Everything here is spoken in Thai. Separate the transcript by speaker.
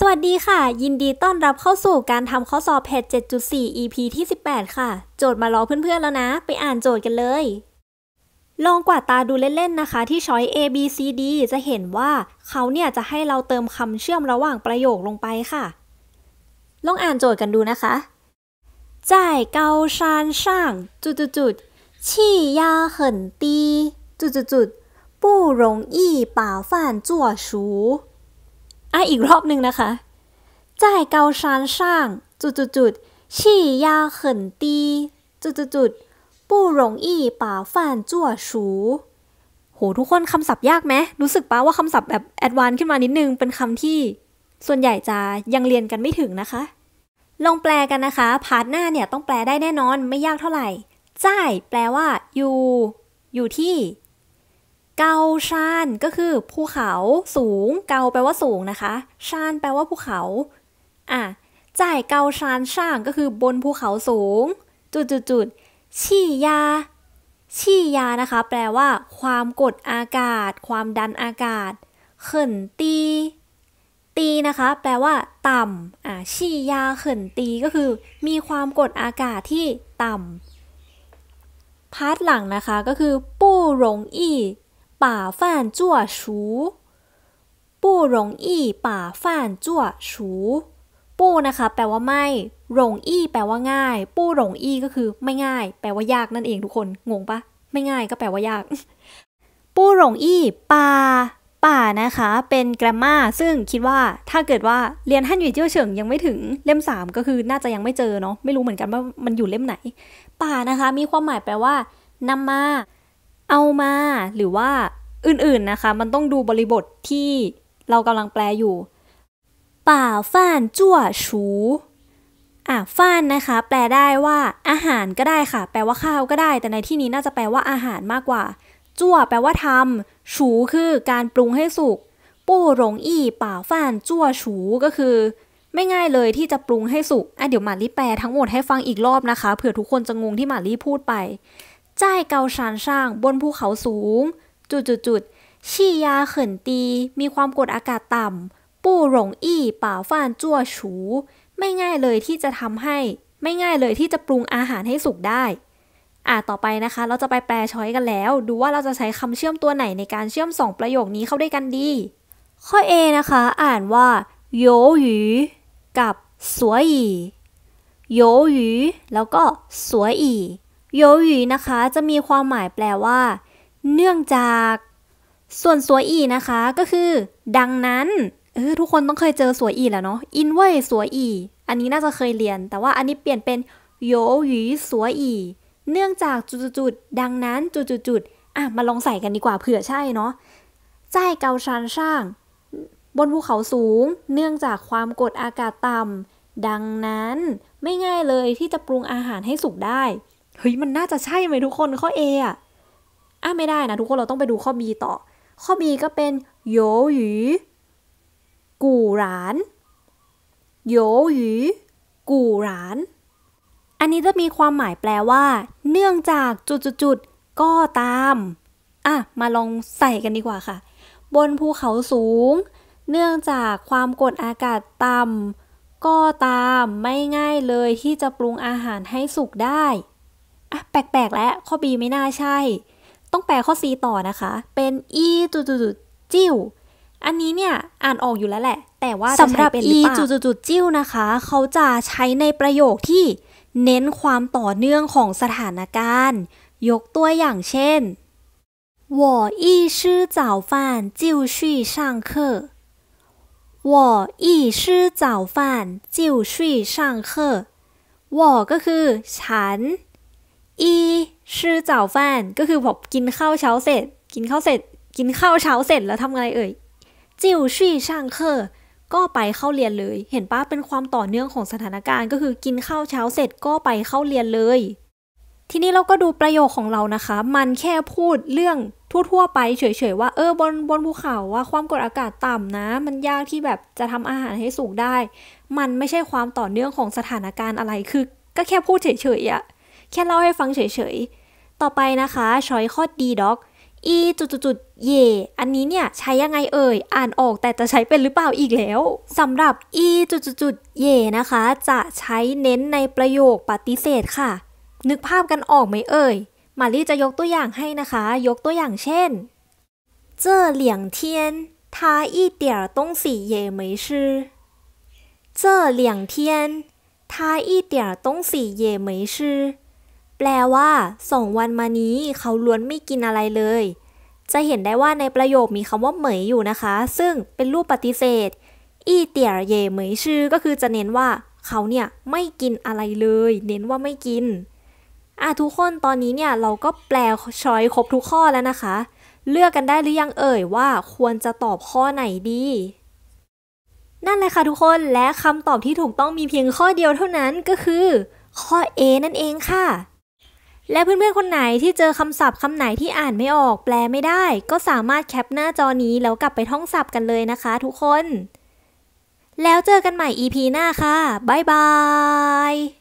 Speaker 1: สวัสดีค่ะยินดีต้อนรับเข้าสู่การทำข้อสอบแพท7.4 EP ที่ 18 ค่ะ โจทย์มารอเพื่อนๆแล้วนะ ไปอ่านโจทย์กันเลยลองกวาดตาดูเล่นๆนะคะ ที่ช้อย A B C D จะเห็นว่าเขาเนี่ยจะให้เราเติมคำเชื่อมระหว่างประโยคลงไปค่ะลองอ่านโจทย์กันดูนะคะจ่ายเกาชานช่างจุดจุดจุดชี่ยาเหินตี จุดจุดจุด不容易把饭做熟อ่ะ อีกรอบหนึ่งนะคะนเช่าง จุดจุดจุด气นตีจุดจุดจุด不容易把饭做熟โหทุกคนคำศัพท์ยากไหม รู้สึกปะว่าคำศัพท์แบบแอดวานขึ้นมานิดนึงเป็นคำที่ ส่วนใหญ่จะยังเรียนกันไม่ถึงนะคะ ลองแปลกันนะคะ พาร์ทหน้าเนี่ยต้องแปลได้แน่นอนไม่ยากเท่าไหร่จ่ายแปลว่า อยู่ อยู่ที่เกาชานก็คือภูเขาสูงเกาแปลว่าสูงนะคะชานแปลว่าภูเขาอ่ะจ่ายเกาชานช่างก็คือบนภูเขาสูง จุดจุดจุดชี่ยาชี่ยานะคะ แปลว่าความกดอากาศ ความดันอากาศเขินตี ตีนะคะแปลว่า ต่ำอ่ะชี่ยาเขินตีก็คือ มีความกดอากาศที่ ต่ำพาร์ทหลังนะคะก็คือ ปู้หลงอี้把饭做熟不容易把饭做熟ปู้นะคะ แปลว่าไม่หลงอี้ แปลว่าง่าย ปู้หลงอี้ก็คือไม่ง่าย แปลว่ายากนั่นเองทุกคน งงปะไม่ง่ายก็แปลว่ายาก ปู้หลงอี้ป่าป่านะคะ เป็นแกรมมาซึ่งคิดว่า ถ้าเกิดว่าเรียนฮั่นหยู่เจี้ยวเฉิงยังไม่ถึงเล่ม 3 ก็คือน่าจะยังไม่เจอเนาะไม่รู้เหมือนกันว่ามันอยู่เล่มไหนป่านะคะ มีความหมายแปลว่านำมาเอามาหรือว่าอื่นๆนะคะ มันต้องดูบริบทที่เรากำลังแปลอยู่ ป่าฟ่านจั่วชูอ่ะฟ่านนะคะแปลได้ว่า อาหารก็ได้ค่ะ แปลว่าข้าวก็ได้ แต่ในที่นี้น่าจะแปลว่าอาหารมากกว่า จั่วแปลว่าทำชูคือการปรุงให้สุกปู่หลงอี้ป่าฟ่าน จั่วชูก็คือ ไม่ง่ายเลยที่จะปรุงให้สุก อ่ะเดี๋ยวหมาลี่แปลทั้งหมดให้ฟังอีกรอบนะคะเผื่อทุกคนจะงงที่หมาลี่พูดไปจ้าเกาชานช่างบนภูเขาสูง จุดๆชี่ยาเขินตี มีความกดอากาศต่ำปู้หลงอี้ป่าฟานจั่วฉู ไม่ง่ายเลยที่จะทำให้ ไม่ง่ายเลยที่จะปรุงอาหารให้สุกได้ อ่าต่อไปนะคะเราจะไปแปลช้อยกันแล้ว ดูว่าเราจะใช้คำเชื่อมตัวไหนในการเชื่อมสองประโยคนี้เข้าด้วยกันดี ข้อ A นะคะอ่านว่าโยหยูกับสวยอีโยหยูแล้วก็ สวยอีโยวยีนะคะ จะมีความหมายแปลว่า เนื่องจาก ส่วนสวยอีนะคะ ก็คือ ดังนั้นเออทุกคนต้องเคยเจอสวยอีแล้วเนาะอินเว่ยสวยอี อันนี้น่าจะเคยเรียน แต่ว่าอันนี้เปลี่ยนเป็นโยวยีสวยอีเนื่องจากจุดๆดังนั้นจุดๆอ่ะ มาลองใส่กันดีกว่าเผื่อใช่เนาะใจเกาชานช่าง บนภูเขาสูงเนื่องจากความกดอากาศต่ำดังนั้น ไม่ง่ายเลยที่จะปรุงอาหารให้สุกได้เฮ้ยมันน่าจะใช่ไหม ทุกคนข้อ A อ่ะอ่ะไม่ได้นะ ทุกคนเราต้องไปดูข้อ B ต่อ ข้อ B ก็เป็นโยหยีกูหลาน โยหยีกูหลาน อันนี้จะมีความหมายแปลว่า เนื่องจากจุดจุดก็ตาม อ่ะ มาลองใส่กันดีกว่าค่ะ บนภูเขาสูง เนื่องจากความกดอากาศต่ำ ก็ตาม ไม่ง่ายเลยที่จะปรุงอาหารให้สุกได้อะแปลกๆแล้วข้อ B ไม่น่าใช่ ต้องแปลข้อ C ต่อนะคะ เป็น e จุดจุดจิ้วอันนี้เนี่ยอ่านออกอยู่แล้วแหละ แต่ว่าสำหรับ e จุดจุดจิ้วนะคะเขาจะใช้ในประโยคที่เน้นความต่อเนื่องของสถานการณ์ ยกตัวอย่างเช่น我一吃早饭就去上课我一吃早饭就去上课我ก็คือฉันอีชื่อเจ้าฟแฟนก็คือผมกินข้าวเช้าเสร็จ กินข้าวเสร็จ กินข้าวเช้าเสร็จแล้วทำอะไรเอ่ยจิวชี่ช่างเคอก็ไปเข้าเรียนเลย เห็นปะเป็นความต่อเนื่องของสถานการณ์ก็คือกินข้าวเช้าเสร็จก็ไปเข้าเรียนเลย ทีนี้เราก็ดูประโยคของเรานะคะ มันแค่พูดเรื่องทั่วๆไป เฉยๆว่าเออบนบนภูเขาว่าความกดอากาศต่ำนะมันยากที่แบบจะทำอาหารให้สุกได้ มันไม่ใช่ความต่อเนื่องของสถานการณ์อะไรคือ ก็แค่พูดเฉยๆอ่ะแค่เล่าให้ฟังเฉยๆ ต่อไปนะคะช้อยข้อดีด็อกอีจุดจุดเยอันนี้เนี่ยใช้ยังไงเอ่ย อ่านออกแต่จะใช้เป็นหรือเปล่าอีกแล้วสำหรับอีจุดจุดเยนะคะ จะใช้เน้นในประโยคปฏิเสธค่ะ นึกภาพกันออกไหมเอ่ย มารีจะยกตัวอย่างให้นะคะ ยกตัวอย่างเช่นเจอง这两น他一点东西也没吃这两天他一点东西也没吃แปลว่าสองวันมานี้เขาล้วนไม่กินอะไรเลย จะเห็นได้ว่าในประโยคมีคำว่าเหมยอยู่นะคะ ซึ่งเป็นรูปปฏิเสธ อีเตี่ยเย่เหมยชื่อก็คือจะเน้นว่า เขาเนี่ยไม่กินอะไรเลย เน้นว่าไม่กิน อ่ะ ทุกคนตอนนี้เนี่ย เราก็แปลช้อยครบทุกข้อแล้วนะคะ เลือกกันได้หรือยังเอ่ยว่า ควรจะตอบข้อไหนดี นั่นแหละค่ะทุกคนและคำตอบที่ถูกต้องมีเพียงข้อเดียวเท่านั้นก็คือ ข้อ A นั่นเองค่ะและเพื่อนๆคนไหนที่เจอคำศัพท์คำไหนที่อ่านไม่ออกแปลไม่ได้ ก็สามารถแคปหน้าจอนี้แล้วกลับไปท่องศัพท์กันเลยนะคะทุกคน แล้วเจอกันใหม่ EP หน้าค่ะ บ๊ายบาย